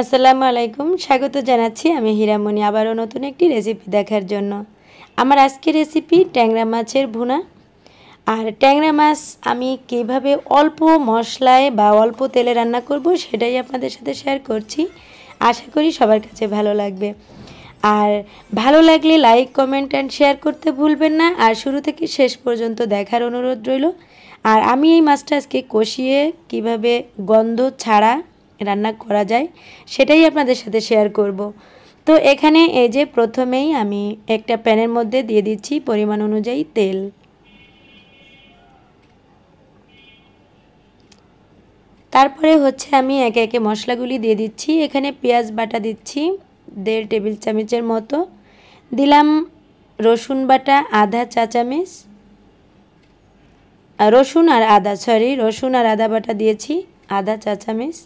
আসসালামু আলাইকুম স্বাগত জানাচ্ছি আমি হীরামণি আবারও নতুন একটি রেসিপি দেখার জন্য আমার আজকের রেসিপি ট্যাংরা মাছের ভুনা আর ট্যাংরা মাছ আমি কিভাবে অল্প মশলায় বা অল্প তেলে রান্না করব সেটাই আপনাদের সাথে শেয়ার করছি আশা করি সবার কাছে ভালো লাগবে আর ভালো লাগলে লাইক কমেন্ট অ্যান্ড শেয়ার করতে ভুলবেন না আর শুরু থেকে শেষ পর্যন্ত দেখার অনুরোধ রইল আর আমি এই মাছটা আজকে কষিয়ে কিভাবে গন্ধ ছাড়া রান্না করা যায় সেটাই আপনাদের সাথে শেয়ার করব। তো এখানে এই যে প্রথমেই আমি একটা প্যানের মধ্যে দিয়ে দিচ্ছি পরিমাণ অনুযায়ী তেল তারপরে হচ্ছে আমি একে একে মশলাগুলি দিয়ে দিচ্ছি এখানে পেঁয়াজ বাটা দিচ্ছি দেড় টেবিল চামচের মতো দিলাম রসুন বাটা আধা চা চামচ রসুন আর আদা সরি রসুন আর আদা বাটা দিয়েছি আধা চা চামচ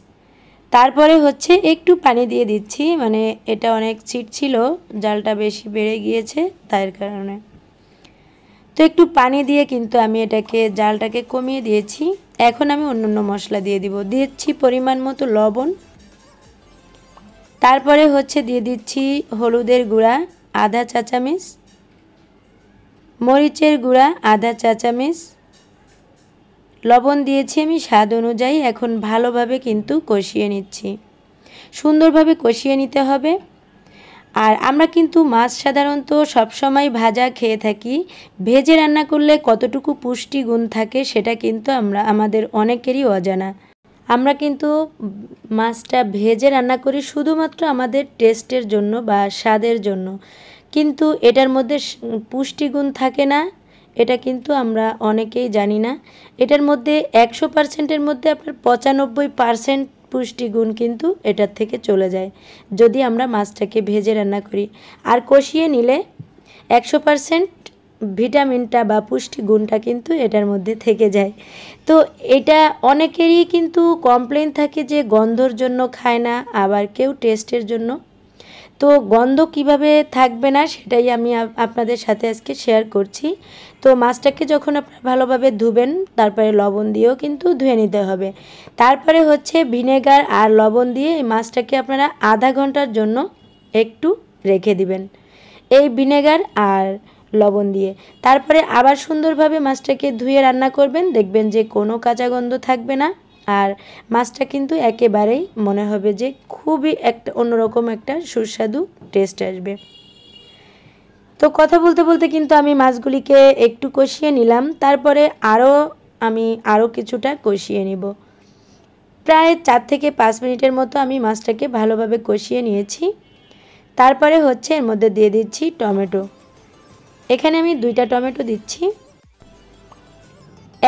তারপরে হচ্ছে একটু পানি দিয়ে দিচ্ছি মানে এটা অনেক ছিট ছিল জালটা বেশি বেড়ে গিয়েছে তার কারণে তো একটু পানি দিয়ে কিন্তু আমি এটাকে জালটাকে কমিয়ে দিয়েছি এখন আমি অন্য অন্য মশলা দিয়ে দিব দিয়েছি পরিমাণ মতো লবণ তারপরে হচ্ছে দিয়ে দিচ্ছি হলুদের গুঁড়া আধা চা চামচ মরিচের গুঁড়া আধা চা চামচ লবণ দিয়েছি আমি স্বাদ অনুযায়ী এখন ভালোভাবে কিন্তু কষিয়ে নিচ্ছি সুন্দরভাবে কষিয়ে নিতে হবে আর আমরা কিন্তু মাছ সাধারণত সবসময় ভাজা খেয়ে থাকি ভেজে রান্না করলে কতটুকু পুষ্টিগুণ থাকে সেটা কিন্তু আমরা আমাদের অনেকেরই অজানা আমরা কিন্তু মাছটা ভেজে রান্না করি শুধুমাত্র আমাদের টেস্টের জন্য বা স্বাদের জন্য কিন্তু এটার মধ্যে পুষ্টিগুণ থাকে না এটা কিন্তু আমরা অনেকেই জানি না এটার মধ্যে একশো পার্সেন্টের মধ্যে আপনার পঁচানব্বই পার্সেন্ট পুষ্টিগুণ কিন্তু এটার থেকে চলে যায় যদি আমরা মাছটাকে ভেজে রান্না করি আর কষিয়ে নিলে একশো পার্সেন্ট ভিটামিনটা বা পুষ্টিগুণটা কিন্তু এটার মধ্যে থেকে যায় তো এটা অনেকেরই কিন্তু কমপ্লেন থাকে যে গন্ধর জন্য খায় না আবার কেউ টেস্টের জন্য তো গন্ধ কিভাবে থাকবে না সেটাই আমি আপনাদের সাথে আজকে শেয়ার করছি তো মাছটাকে যখন আপনারা ভালোভাবে ধুবেন তারপরে লবণ দিয়েও কিন্তু ধুয়ে নিতে হবে তারপরে হচ্ছে ভিনেগার আর লবণ দিয়ে এই মাছটাকে আপনারা আধা ঘন্টার জন্য একটু রেখে দিবেন এই ভিনেগার আর লবণ দিয়ে তারপরে আবার সুন্দরভাবে মাছটাকে ধুয়ে রান্না করবেন দেখবেন যে কোনো কাঁচা গন্ধ থাকবে না আর মাছটা কিন্তু একেবারেই মনে হবে যে খুবই একটা অন্যরকম একটা সুস্বাদু টেস্ট আসবে তো কথা বলতে বলতে কিন্তু আমি মাছগুলিকে একটু কষিয়ে নিলাম তারপরে আরও আমি আরও কিছুটা কষিয়ে নিব প্রায় চার থেকে পাঁচ মিনিটের মতো আমি মাছটাকে ভালোভাবে কষিয়ে নিয়েছি তারপরে হচ্ছে এর মধ্যে দিয়ে দিচ্ছি টমেটো এখানে আমি দুইটা টমেটো দিচ্ছি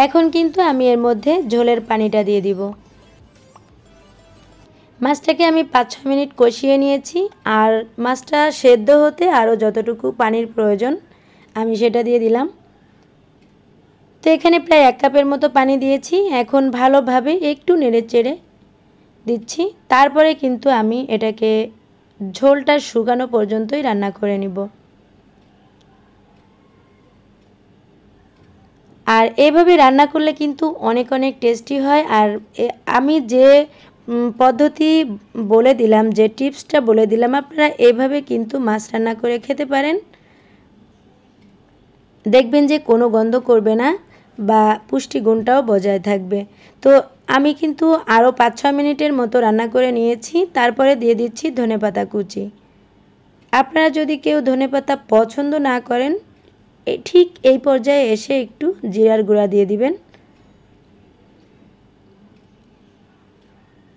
এখন কিন্তু আমি এর মধ্যে ঝোলের পানিটা দিয়ে দিব মাছটাকে আমি পাঁচ ছ মিনিট কষিয়ে নিয়েছি আর মাছটা সেদ্ধ হতে আরও যতটুকু পানির প্রয়োজন আমি সেটা দিয়ে দিলাম তো এখানে প্রায় এক কাপের মতো পানি দিয়েছি এখন ভালোভাবে একটু নেড়ে চেড়ে দিচ্ছি তারপরে কিন্তু আমি এটাকে ঝোলটা শুকানো পর্যন্তই রান্না করে নিব আর এভাবে রান্না করলে কিন্তু অনেক অনেক টেস্টি হয় আর আমি যে পদ্ধতি বলে দিলাম যে টিপসটা বলে দিলাম আপনারা এভাবে কিন্তু মাছ রান্না করে খেতে পারেন দেখবেন যে কোনো গন্ধ করবে না বা পুষ্টিগুণটাও বজায় থাকবে তো আমি কিন্তু আরও পাঁচ ছ মিনিটের মতো রান্না করে নিয়েছি তারপরে দিয়ে দিচ্ছি ধনেপাতা কুচি আপনারা যদি কেউ ধনেপাতা পছন্দ না করেন ঠিক এই পর্যায়ে এসে একটু জিরার গুঁড়া দিয়ে দিবেন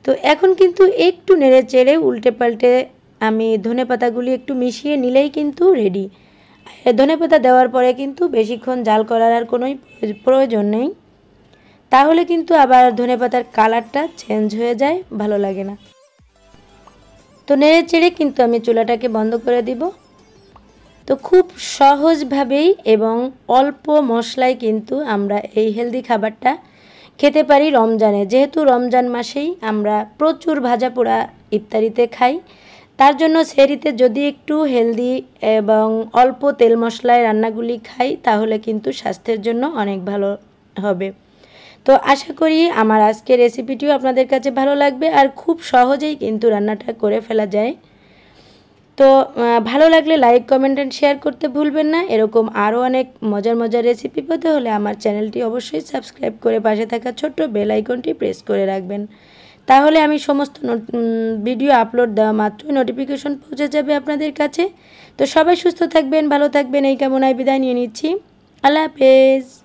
তো এখন কিন্তু একটু নেড়ে চেড়ে উল্টে পাল্টে আমি ধনে পাতাগুলি একটু মিশিয়ে নিলেই কিন্তু রেডি ধনে পাতা দেওয়ার পরে কিন্তু বেশিক্ষণ জাল করার আর কোনোই প্রয়োজন নেই তাহলে কিন্তু আবার ধনে পাতার কালারটা চেঞ্জ হয়ে যায় ভালো লাগে না তো নেড়ে চেড়ে কিন্তু আমি চুলাটাকে বন্ধ করে দিব তো খুব সহজভাবেই এবং অল্প মশলায় কিন্তু আমরা এই হেলদি খাবারটা খেতে পারি রমজানে যেহেতু রমজান মাসেই আমরা প্রচুর ভাজা পোড়া ইফতারিতে খাই তার জন্য সেরিতে যদি একটু হেলদি এবং অল্প তেল মশলায় রান্নাগুলি খাই তাহলে কিন্তু স্বাস্থ্যের জন্য অনেক ভালো হবে তো আশা করি আমার আজকের রেসিপিটিও আপনাদের কাছে ভালো লাগবে আর খুব সহজেই কিন্তু রান্নাটা করে ফেলা যায় তো ভালো লাগলে লাইক কমেন্ট অ্যান্ড শেয়ার করতে ভুলবেন না এরকম আরও অনেক মজার মজার রেসিপি পেতে হলে আমার চ্যানেলটি অবশ্যই সাবস্ক্রাইব করে পাশে থাকা ছোট্ট বেলাইকনটি প্রেস করে রাখবেন তাহলে আমি সমস্ত ভিডিও আপলোড দেওয়া মাত্রই নোটিফিকেশন পৌঁছে যাবে আপনাদের কাছে তো সবাই সুস্থ থাকবেন ভালো থাকবেন এই কামনায় বিদায় নিয়ে নিচ্ছি আল্লাহ হাফেজ